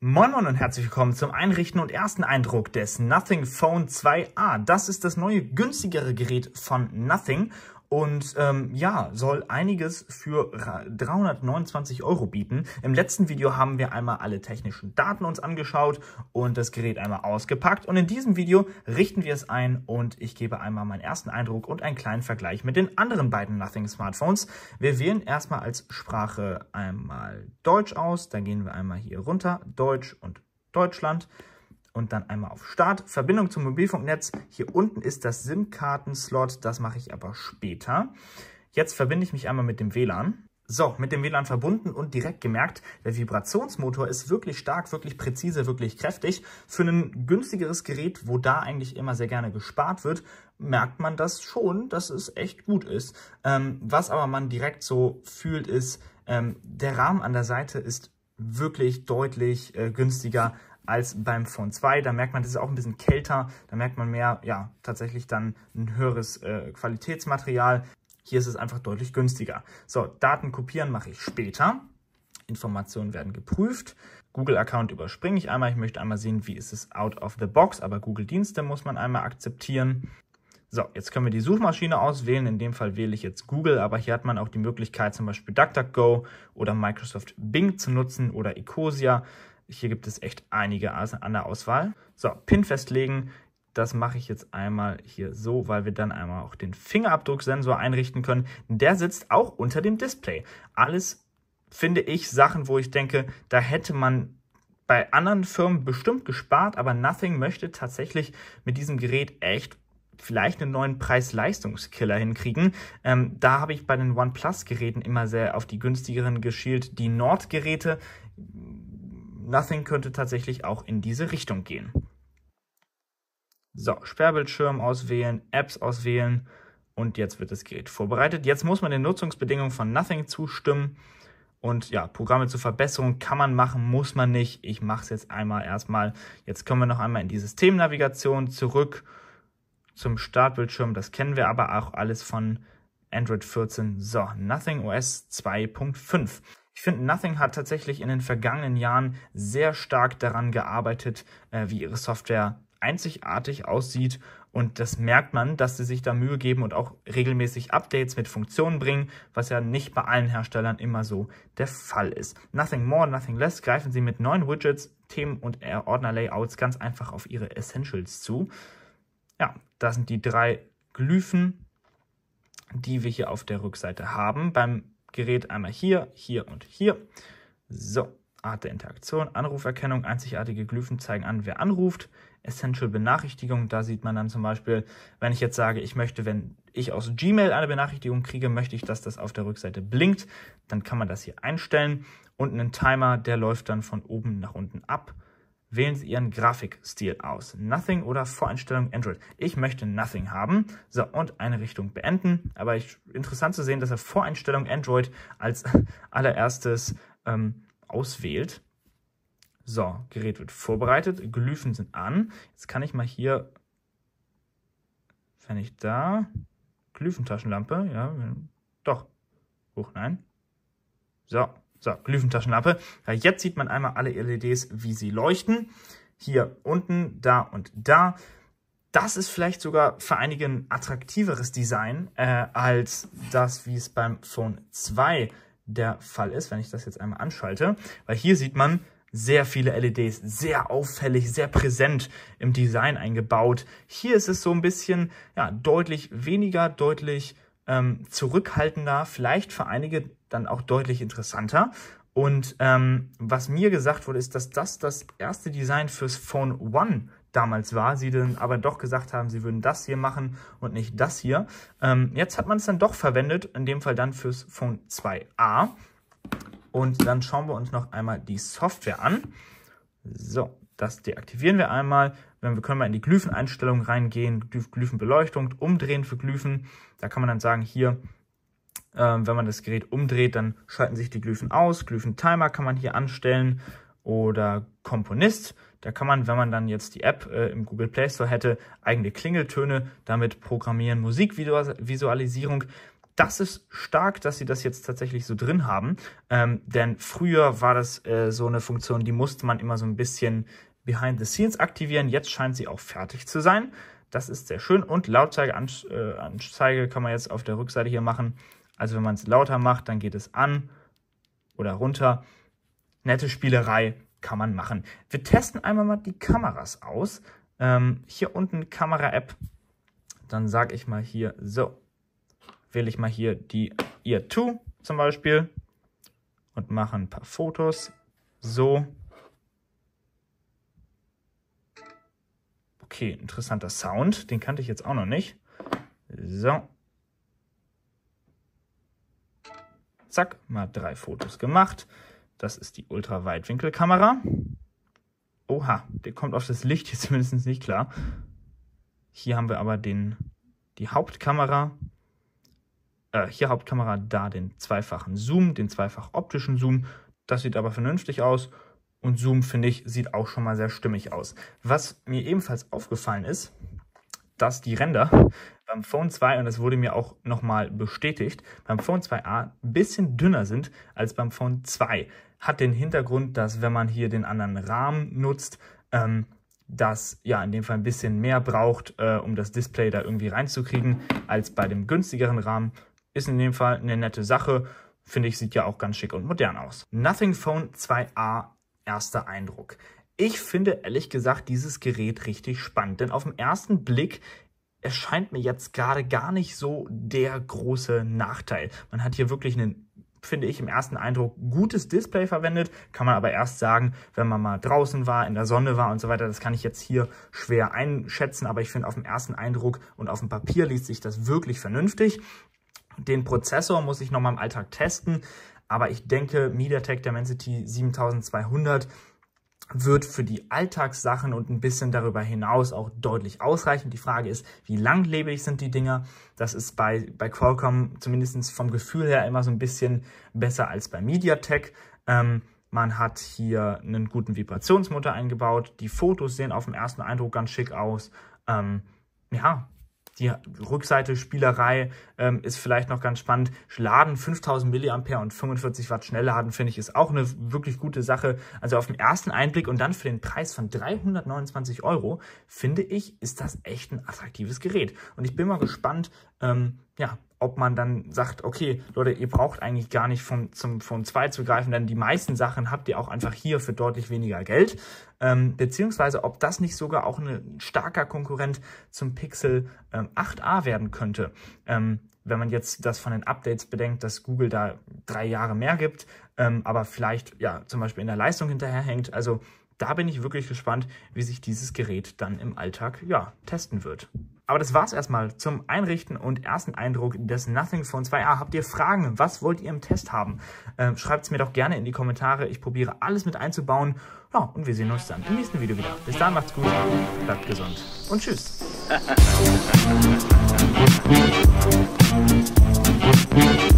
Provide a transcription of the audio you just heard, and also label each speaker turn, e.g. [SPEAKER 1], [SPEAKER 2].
[SPEAKER 1] Moin Moin und herzlich willkommen zum Einrichten und ersten Eindruck des Nothing Phone 2a. Das ist das neue günstigere Gerät von Nothing und ähm, ja, soll einiges für 329 Euro bieten. Im letzten Video haben wir einmal alle technischen Daten uns angeschaut und das Gerät einmal ausgepackt und in diesem Video richten wir es ein und ich gebe einmal meinen ersten Eindruck und einen kleinen Vergleich mit den anderen beiden Nothing Smartphones. Wir wählen erstmal als Sprache einmal Deutsch aus, dann gehen wir einmal hier runter, Deutsch und Deutschland und dann einmal auf Start. Verbindung zum Mobilfunknetz. Hier unten ist das SIM-Karten-Slot, das mache ich aber später. Jetzt verbinde ich mich einmal mit dem WLAN. So, mit dem WLAN verbunden und direkt gemerkt, der Vibrationsmotor ist wirklich stark, wirklich präzise, wirklich kräftig. Für ein günstigeres Gerät, wo da eigentlich immer sehr gerne gespart wird, merkt man das schon, dass es echt gut ist. Ähm, was aber man direkt so fühlt, ist, ähm, der Rahmen an der Seite ist wirklich deutlich äh, günstiger als beim Phone 2. Da merkt man, das ist auch ein bisschen kälter. Da merkt man mehr, ja, tatsächlich dann ein höheres äh, Qualitätsmaterial. Hier ist es einfach deutlich günstiger. So, Daten kopieren mache ich später. Informationen werden geprüft. Google-Account überspringe ich einmal. Ich möchte einmal sehen, wie ist es out of the box. Aber Google-Dienste muss man einmal akzeptieren. So, jetzt können wir die Suchmaschine auswählen. In dem Fall wähle ich jetzt Google, aber hier hat man auch die Möglichkeit, zum Beispiel DuckDuckGo oder Microsoft Bing zu nutzen oder Ecosia. Hier gibt es echt einige an der Auswahl. So, Pin festlegen. Das mache ich jetzt einmal hier so, weil wir dann einmal auch den Fingerabdrucksensor einrichten können. Der sitzt auch unter dem Display. Alles finde ich Sachen, wo ich denke, da hätte man bei anderen Firmen bestimmt gespart, aber Nothing möchte tatsächlich mit diesem Gerät echt vielleicht einen neuen Preis-Leistungskiller hinkriegen. Ähm, da habe ich bei den OnePlus-Geräten immer sehr auf die günstigeren geschielt. Die Nord-Geräte Nothing könnte tatsächlich auch in diese Richtung gehen. So, Sperrbildschirm auswählen, Apps auswählen und jetzt wird das Gerät vorbereitet. Jetzt muss man den Nutzungsbedingungen von Nothing zustimmen und ja, Programme zur Verbesserung kann man machen, muss man nicht. Ich mache es jetzt einmal erstmal. Jetzt kommen wir noch einmal in die Systemnavigation zurück zum Startbildschirm. Das kennen wir aber auch alles von Android 14. So, Nothing OS 2.5. Ich finde, Nothing hat tatsächlich in den vergangenen Jahren sehr stark daran gearbeitet, äh, wie ihre Software einzigartig aussieht. Und das merkt man, dass sie sich da Mühe geben und auch regelmäßig Updates mit Funktionen bringen, was ja nicht bei allen Herstellern immer so der Fall ist. Nothing more, nothing less greifen sie mit neuen Widgets, Themen und Ordnerlayouts ganz einfach auf ihre Essentials zu. Ja, das sind die drei Glyphen, die wir hier auf der Rückseite haben. Beim Gerät einmal hier, hier und hier. So, Art der Interaktion, Anruferkennung, einzigartige Glyphen zeigen an, wer anruft. Essential Benachrichtigung, da sieht man dann zum Beispiel, wenn ich jetzt sage, ich möchte, wenn ich aus Gmail eine Benachrichtigung kriege, möchte ich, dass das auf der Rückseite blinkt, dann kann man das hier einstellen und einen Timer, der läuft dann von oben nach unten ab wählen Sie Ihren Grafikstil aus. Nothing oder Voreinstellung Android. Ich möchte Nothing haben. So, und eine Richtung beenden. Aber ich, interessant zu sehen, dass er Voreinstellung Android als allererstes ähm, auswählt. So, Gerät wird vorbereitet, Glyphen sind an. Jetzt kann ich mal hier, wenn ich da, Glyphentaschenlampe, ja, doch, hoch, nein. So, so, Glyphentaschenlampe. Ja, jetzt sieht man einmal alle LEDs, wie sie leuchten. Hier unten, da und da. Das ist vielleicht sogar für einige ein attraktiveres Design äh, als das, wie es beim Phone 2 der Fall ist, wenn ich das jetzt einmal anschalte. Weil hier sieht man sehr viele LEDs, sehr auffällig, sehr präsent im Design eingebaut. Hier ist es so ein bisschen ja, deutlich weniger, deutlich ähm, zurückhaltender, vielleicht für einige dann auch deutlich interessanter. Und ähm, was mir gesagt wurde, ist, dass das das erste Design fürs Phone One damals war. Sie dann aber doch gesagt haben, sie würden das hier machen und nicht das hier. Ähm, jetzt hat man es dann doch verwendet, in dem Fall dann fürs Phone 2a. Und dann schauen wir uns noch einmal die Software an. So, das deaktivieren wir einmal. Wenn wir können mal in die Glypheneinstellungen reingehen, Glyphenbeleuchtung, umdrehen für Glyphen. Da kann man dann sagen, hier, äh, wenn man das Gerät umdreht, dann schalten sich die Glyphen aus. Glyphen-Timer kann man hier anstellen oder Komponist. Da kann man, wenn man dann jetzt die App äh, im Google Play Store hätte, eigene Klingeltöne damit programmieren, Musikvisualisierung das ist stark, dass sie das jetzt tatsächlich so drin haben. Ähm, denn früher war das äh, so eine Funktion, die musste man immer so ein bisschen behind the scenes aktivieren. Jetzt scheint sie auch fertig zu sein. Das ist sehr schön. Und Lautzeigeanzeige äh, kann man jetzt auf der Rückseite hier machen. Also wenn man es lauter macht, dann geht es an oder runter. Nette Spielerei kann man machen. Wir testen einmal mal die Kameras aus. Ähm, hier unten Kamera-App. Dann sage ich mal hier so wähle ich mal hier die Year 2 zum Beispiel und mache ein paar Fotos. So. Okay, interessanter Sound. Den kannte ich jetzt auch noch nicht. So. Zack, mal drei Fotos gemacht. Das ist die Ultraweitwinkelkamera. Oha, der kommt auf das Licht jetzt zumindest nicht klar. Hier haben wir aber den, die Hauptkamera äh, hier Hauptkamera, da den zweifachen Zoom, den zweifach optischen Zoom. Das sieht aber vernünftig aus und Zoom, finde ich, sieht auch schon mal sehr stimmig aus. Was mir ebenfalls aufgefallen ist, dass die Ränder beim Phone 2, und das wurde mir auch nochmal bestätigt, beim Phone 2a ein bisschen dünner sind als beim Phone 2. Hat den Hintergrund, dass wenn man hier den anderen Rahmen nutzt, ähm, das ja in dem Fall ein bisschen mehr braucht, äh, um das Display da irgendwie reinzukriegen, als bei dem günstigeren Rahmen. Ist in dem Fall eine nette Sache. Finde ich, sieht ja auch ganz schick und modern aus. Nothing Phone 2a, erster Eindruck. Ich finde ehrlich gesagt dieses Gerät richtig spannend, denn auf den ersten Blick erscheint mir jetzt gerade gar nicht so der große Nachteil. Man hat hier wirklich einen finde ich im ersten Eindruck gutes Display verwendet. Kann man aber erst sagen, wenn man mal draußen war, in der Sonne war und so weiter. Das kann ich jetzt hier schwer einschätzen, aber ich finde auf dem ersten Eindruck und auf dem Papier liest sich das wirklich vernünftig. Den Prozessor muss ich nochmal im Alltag testen, aber ich denke, MediaTek Dimensity 7200 wird für die Alltagssachen und ein bisschen darüber hinaus auch deutlich ausreichend. Die Frage ist, wie langlebig sind die Dinger? Das ist bei, bei Qualcomm zumindest vom Gefühl her immer so ein bisschen besser als bei MediaTek. Ähm, man hat hier einen guten Vibrationsmotor eingebaut. Die Fotos sehen auf den ersten Eindruck ganz schick aus. Ähm, ja, die Rückseite Spielerei ähm, ist vielleicht noch ganz spannend. Laden 5000 mAh und 45 Watt Schnellladen finde ich ist auch eine wirklich gute Sache. Also auf den ersten Einblick und dann für den Preis von 329 Euro finde ich, ist das echt ein attraktives Gerät. Und ich bin mal gespannt, ähm, ja, ob man dann sagt, okay, Leute, ihr braucht eigentlich gar nicht von, zum, von zwei zu greifen, denn die meisten Sachen habt ihr auch einfach hier für deutlich weniger Geld. Ähm, beziehungsweise, ob das nicht sogar auch ein starker Konkurrent zum Pixel ähm, 8a werden könnte. Ähm, wenn man jetzt das von den Updates bedenkt, dass Google da drei Jahre mehr gibt, ähm, aber vielleicht ja zum Beispiel in der Leistung hinterherhängt. Also da bin ich wirklich gespannt, wie sich dieses Gerät dann im Alltag ja, testen wird. Aber das war's erstmal zum Einrichten und ersten Eindruck des Nothing Phone 2a. Habt ihr Fragen? Was wollt ihr im Test haben? Ähm, es mir doch gerne in die Kommentare. Ich probiere alles mit einzubauen. Ja, und wir sehen uns dann im nächsten Video wieder. Bis dann, macht's gut, bleibt gesund und tschüss.